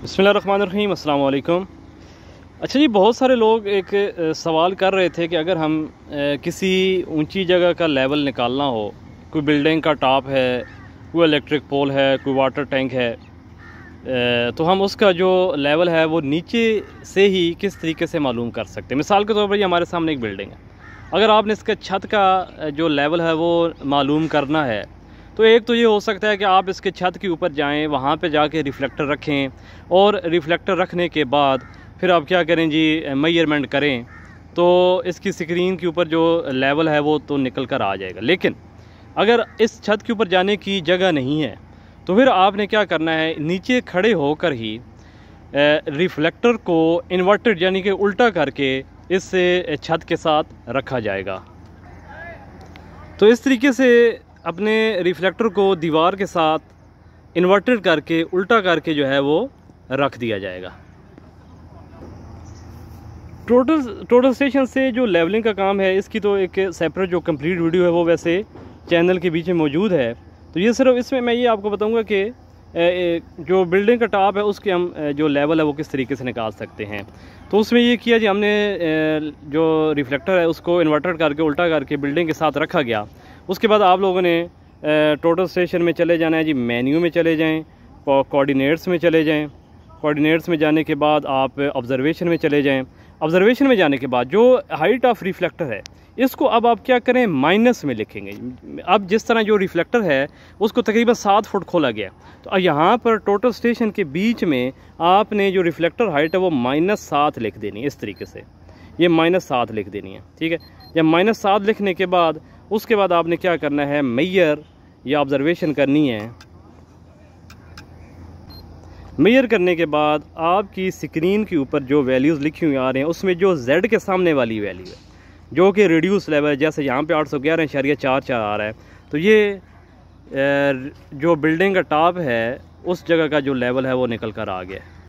बसमीम अल्लाम अच्छा जी बहुत सारे लोग एक सवाल कर रहे थे कि अगर हम किसी ऊंची जगह का लेवल निकालना हो कोई बिल्डिंग का टॉप है कोई इलेक्ट्रिक पोल है कोई वाटर टैंक है तो हम उसका जो लेवल है वो नीचे से ही किस तरीके से मालूम कर सकते हैं मिसाल के तौर पर ये हमारे सामने एक बिल्डिंग है अगर आपने इसके छत का जो लेवल है वो मालूम करना है तो एक तो ये हो सकता है कि आप इसके छत के ऊपर जाएं वहाँ पे जाके रिफ़्लेक्टर रखें और रिफ़्लेक्टर रखने के बाद फिर आप क्या करें जी मयरमेंट करें तो इसकी स्क्रीन के ऊपर जो लेवल है वो तो निकल कर आ जाएगा लेकिन अगर इस छत के ऊपर जाने की जगह नहीं है तो फिर आपने क्या करना है नीचे खड़े होकर ही रिफ़्लेक्टर को इन्वर्टेड यानी कि उल्टा करके इस छत के साथ रखा जाएगा तो इस तरीके से अपने रिफ्लेक्टर को दीवार के साथ इन्वर्टेड करके उल्टा करके जो है वो रख दिया जाएगा टोटल टोटल स्टेशन से जो लेवलिंग का काम है इसकी तो एक सेपरेट जो कंप्लीट वीडियो है वो वैसे चैनल के बीच में मौजूद है तो ये सिर्फ इसमें मैं ये आपको बताऊंगा कि जो बिल्डिंग का टॉप है उसके हम जो लेवल है वो किस तरीके से निकाल सकते हैं तो उसमें ये किया जी हमने जो रिफ्लेक्टर है उसको इन्वर्टर करके उल्टा करके बिल्डिंग के साथ रखा गया उसके बाद आप लोगों ने टोटल स्टेशन में चले जाना है जी मेन्यू में चले जाएँ कोऑर्डिनेट्स में चले जाएँ कोऑर्डिनेट्स में जाने के बाद आप ऑब्जर्वेशन में चले जाएँ ऑब्जर्वेशन में जाने के बाद जो हाइट ऑफ रिफ्लेक्टर है इसको अब आप क्या करें माइनस में लिखेंगे अब जिस तरह जो रिफ्लेक्टर है उसको तकरीबन सात फुट खोला गया तो यहाँ पर टोटल स्टेशन के बीच में आपने जो रिफ्लेक्टर हाइट है वो माइनस सात लिख देनी है इस तरीके से ये माइनस सात लिख देनी है ठीक है जब माइनस सात लिखने के बाद उसके बाद आपने क्या करना है मैयर या ऑब्जर्वेशन करनी है मेयर करने के बाद आपकी स्क्रीन के ऊपर जो वैल्यूज़ लिखी हुई आ रही हैं उसमें जो जेड के सामने वाली वैल्यू है जो कि रिड्यूस लेवल जैसे यहाँ पे आठ सौ ग्यारह इशारिया चार चार आ रहा है तो ये जो बिल्डिंग का टॉप है उस जगह का जो लेवल है वो निकल कर आ गया